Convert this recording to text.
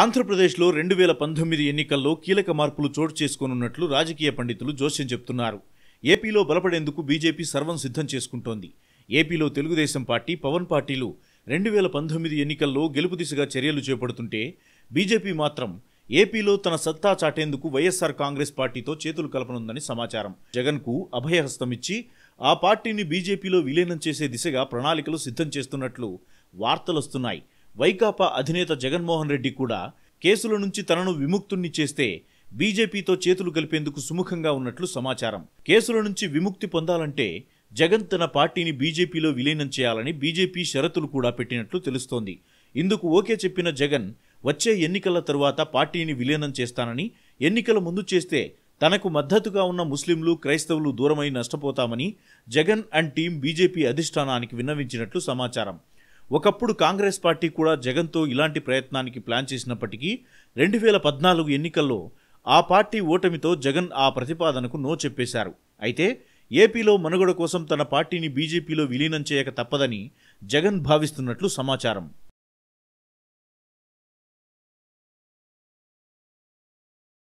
ఆంధ్రప్రదేశ్లో రెండు వేల పంతొమ్మిది ఎన్నికల్లో కీలక మార్పులు చోటు చేసుకోనున్నట్లు రాజకీయ పండితులు జోస్యం చెప్తున్నారు ఏపీలో బలపడేందుకు బీజేపీ సర్వం సిద్ధం చేసుకుంటోంది ఏపీలో తెలుగుదేశం పార్టీ పవన్ పార్టీలు రెండు వేల పంతొమ్మిది ఎన్నికల్లో గెలుపు దిశగా చర్యలు చేపడుతుంటే బీజేపీ మాత్రం ఏపీలో తన సత్తా చాటేందుకు వైఎస్ఆర్ కాంగ్రెస్ పార్టీతో చేతులు కలపనుందని సమాచారం జగన్కు అభయహస్తమిచ్చి ఆ పార్టీని బీజేపీలో విలీనం చేసే దిశగా ప్రణాళికలు సిద్ధం చేస్తున్నట్లు వార్తలొస్తున్నాయి వైకాపా అధినేత జగన్మోహన్ రెడ్డి కూడా కేసుల నుంచి తనను విముక్తుణ్ణి చేస్తే బీజేపీతో చేతులు కలిపేందుకు సుముఖంగా ఉన్నట్లు సమాచారం కేసుల నుంచి విముక్తి పొందాలంటే జగన్ తన పార్టీని బీజేపీలో విలీనం చేయాలని బీజేపీ షరతులు కూడా పెట్టినట్లు తెలుస్తోంది ఇందుకు ఓకే చెప్పిన జగన్ వచ్చే ఎన్నికల తరువాత పార్టీని విలీనం చేస్తానని ఎన్నికల ముందు చేస్తే తనకు మద్దతుగా ఉన్న ముస్లింలు క్రైస్తవులు దూరమై నష్టపోతామని జగన్ అండ్ టీం బీజేపీ అధిష్టానానికి విన్నవించినట్లు సమాచారం ఒకప్పుడు కాంగ్రెస్ పార్టీ కూడా జగన్తో ఇలాంటి ప్రయత్నానికి ప్లాన్ చేసినప్పటికీ రెండు వేల పద్నాలుగు ఎన్నికల్లో ఆ పార్టీ ఓటమితో జగన్ ఆ ప్రతిపాదనకు నో చెప్పేశారు అయితే ఏపీలో మనుగడ కోసం తన పార్టీని బీజేపీలో విలీనం చేయక తప్పదని జగన్ భావిస్తున్నట్లు సమాచారం